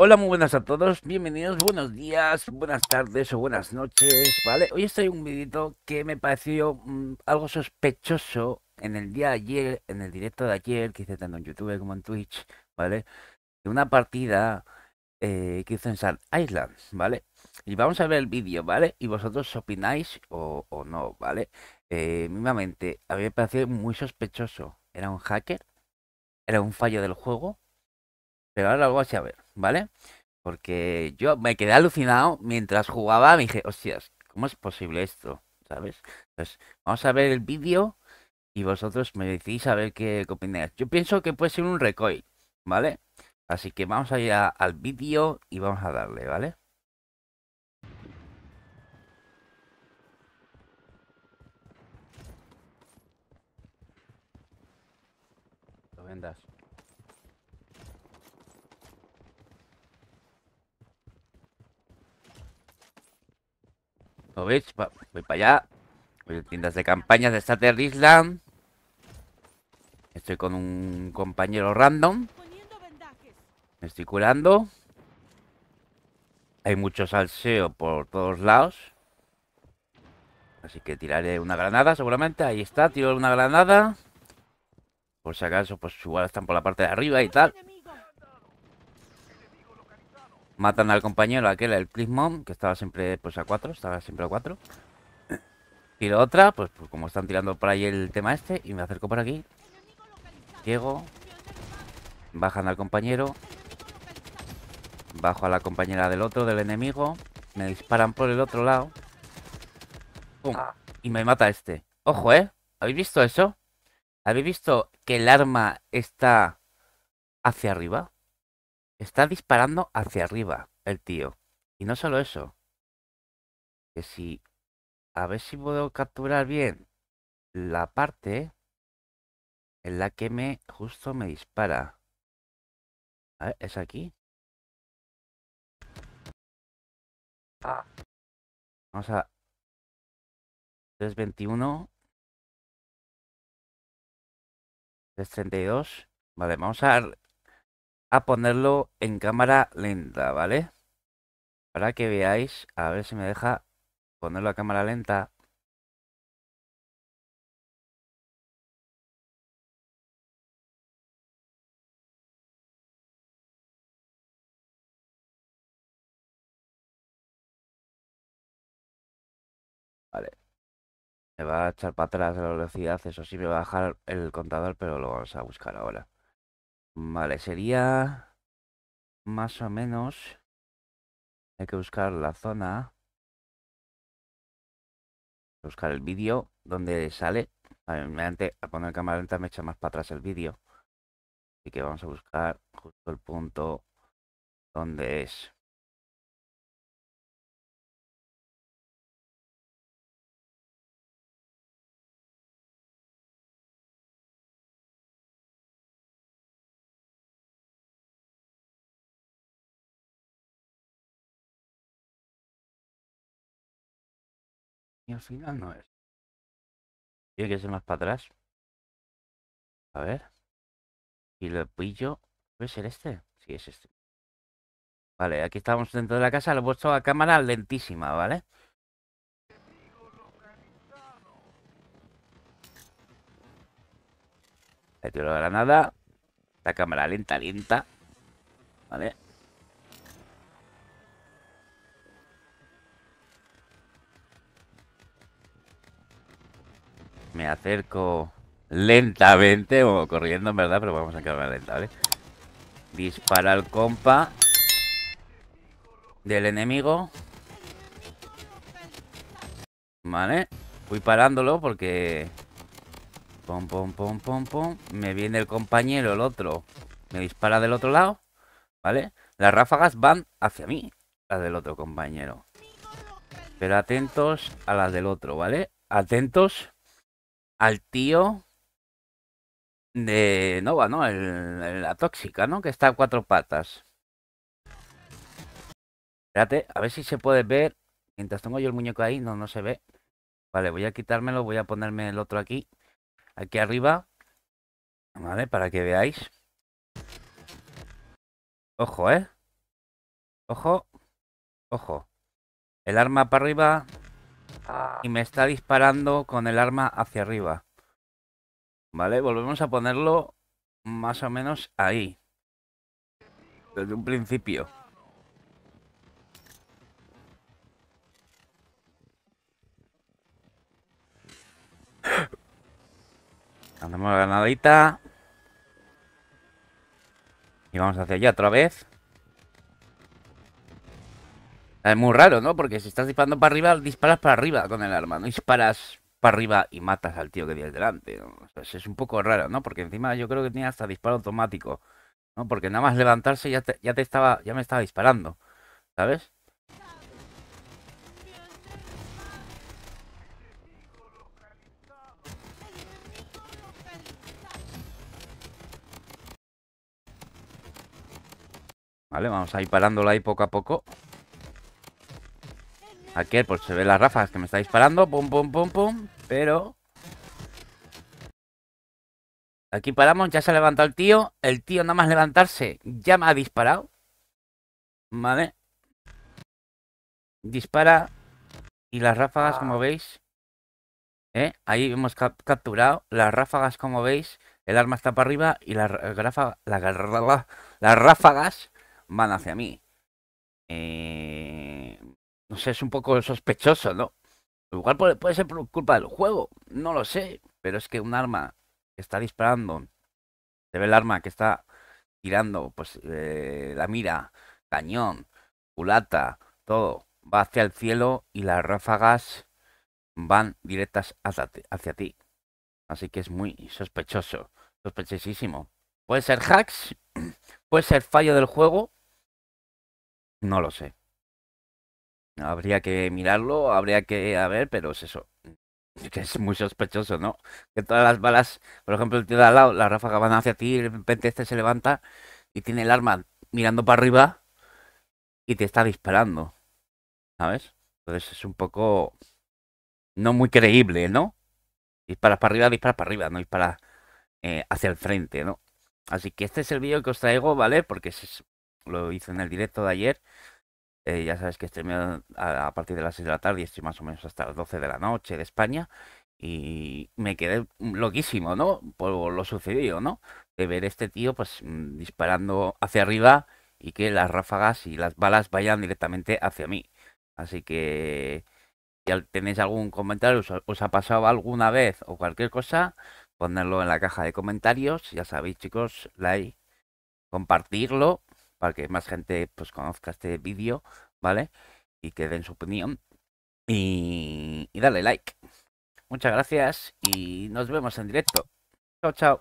Hola, muy buenas a todos, bienvenidos, buenos días, buenas tardes o buenas noches, ¿vale? Hoy estoy un videito que me pareció mm, algo sospechoso en el día de ayer, en el directo de ayer, que hice tanto en YouTube como en Twitch, ¿vale? De una partida eh, que hizo en San Island, ¿vale? Y vamos a ver el vídeo, ¿vale? Y vosotros opináis o, no, ¿vale? Eh, mismamente, a mí me pareció muy sospechoso. ¿Era un hacker? ¿Era un fallo del juego? Pero ahora lo voy a ver, ¿vale? Porque yo me quedé alucinado mientras jugaba. Me dije, hostias, ¿cómo es posible esto? ¿Sabes? Entonces, pues, vamos a ver el vídeo y vosotros me decís a ver qué opináis. Yo pienso que puede ser un recoil, ¿vale? Así que vamos a ir al vídeo y vamos a darle, ¿vale? Lo vendas. ¿Lo Voy para allá. Voy a tiendas de campañas de Satter Island. Estoy con un compañero random. Me estoy curando. Hay mucho salseo por todos lados. Así que tiraré una granada seguramente. Ahí está, tiro una granada. Por si acaso, pues igual están por la parte de arriba y tal. Matan al compañero, aquel, el Prismom, que estaba siempre pues a cuatro, estaba siempre a cuatro. Y otra, pues, pues, como están tirando por ahí el tema este, y me acerco por aquí. Llego. Bajan al compañero. Bajo a la compañera del otro, del enemigo. Me disparan por el otro lado. Y me mata este. Ojo, ¿eh? ¿Habéis visto eso? ¿Habéis visto que el arma está hacia arriba? Está disparando hacia arriba el tío. Y no solo eso. Que si... A ver si puedo capturar bien la parte en la que me justo me dispara. A ver, ¿es aquí? Ah. Vamos a... 321. 332. Vale, vamos a a ponerlo en cámara lenta, ¿vale? Para que veáis, a ver si me deja ponerlo a cámara lenta. Vale. Me va a echar para atrás la velocidad, eso sí, me va a bajar el contador, pero lo vamos a buscar ahora. Vale, sería más o menos... Hay que buscar la zona. Buscar el vídeo donde sale. Antes, a poner cámara lenta me echa más para atrás el vídeo. Así que vamos a buscar justo el punto donde es. Y al final no es. Tiene que ser más para atrás. A ver. Y lo pillo. ¿Puede ser este? Sí, es este. Vale, aquí estamos dentro de la casa. Lo he puesto a cámara lentísima, ¿vale? Le tiro la granada. La cámara lenta, lenta. Vale. acerco lentamente, o corriendo en verdad, pero vamos a quedar lenta, Dispara al compa del enemigo. Vale, fui parándolo porque... Pom, pom, pom, pom, pom. Me viene el compañero, el otro. Me dispara del otro lado, ¿vale? Las ráfagas van hacia mí, las del otro compañero. Pero atentos a las del otro, ¿vale? Atentos al tío de Nova, ¿no? El, la tóxica, ¿no? Que está a cuatro patas. Espérate, a ver si se puede ver. Mientras tengo yo el muñeco ahí, no, no se ve. Vale, voy a quitármelo, voy a ponerme el otro aquí. Aquí arriba. Vale, para que veáis. Ojo, ¿eh? Ojo. Ojo. El arma para arriba, Ah. y me está disparando con el arma hacia arriba. Vale, volvemos a ponerlo más o menos ahí. Desde un principio. Andamos la granadita. Y vamos hacia allá otra vez. Es muy raro, ¿no? Porque si estás disparando para arriba, disparas para arriba con el arma, no disparas para arriba y matas al tío que tienes delante. es un poco raro, ¿no? Porque encima yo creo que tenía hasta disparo automático, ¿no? Porque nada más levantarse ya ya te estaba, ya me estaba disparando, ¿sabes? Vale, vamos a ir parándola ahí poco a poco. Aquí pues se ve las ráfagas que me está disparando. Pum, pum, pum, pum. Pero... Aquí paramos, ya se ha levantado el tío. El tío nada más levantarse ya me ha disparado. Vale. Dispara. Y las ráfagas, como veis. ¿eh? Ahí hemos capturado. Las ráfagas, como veis. El arma está para arriba y las, la, las ráfagas van hacia mí. Eh no sé, es un poco sospechoso, ¿no? Igual puede, puede ser por culpa del juego, no lo sé, pero es que un arma que está disparando, se ve el arma que está tirando, pues eh, la mira, cañón, culata, todo, va hacia el cielo y las ráfagas van directas hacia, hacia ti. Así que es muy sospechoso, sospechísimo Puede ser hacks, puede ser fallo del juego, no lo sé. Habría que mirarlo, habría que a ver, pero es eso. Que es muy sospechoso, ¿no? Que todas las balas, por ejemplo, el tío de al lado, la ráfaga van hacia ti y de repente este se levanta y tiene el arma mirando para arriba y te está disparando. ¿Sabes? Entonces es un poco no muy creíble, ¿no? Disparas para arriba, disparas para arriba, no disparas eh, hacia el frente, ¿no? Así que este es el vídeo que os traigo, ¿vale? Porque es, lo hice en el directo de ayer. Eh, ya sabes que estremeo a, partir de las 6 de la tarde y estoy más o menos hasta las 12 de la noche de España. Y me quedé loquísimo, ¿no? Por lo sucedido, ¿no? De ver este tío, pues, mm, disparando hacia arriba y que las ráfagas y las balas vayan directamente hacia mí. Así que si tenéis algún comentario, os, os ha pasado alguna vez o cualquier cosa, ponedlo en la caja de comentarios. Ya sabéis, chicos, like, compartirlo para que más gente pues conozca este vídeo, ¿vale? Y que den su opinión. Y, y dale like. Muchas gracias y nos vemos en directo. Chao, chao.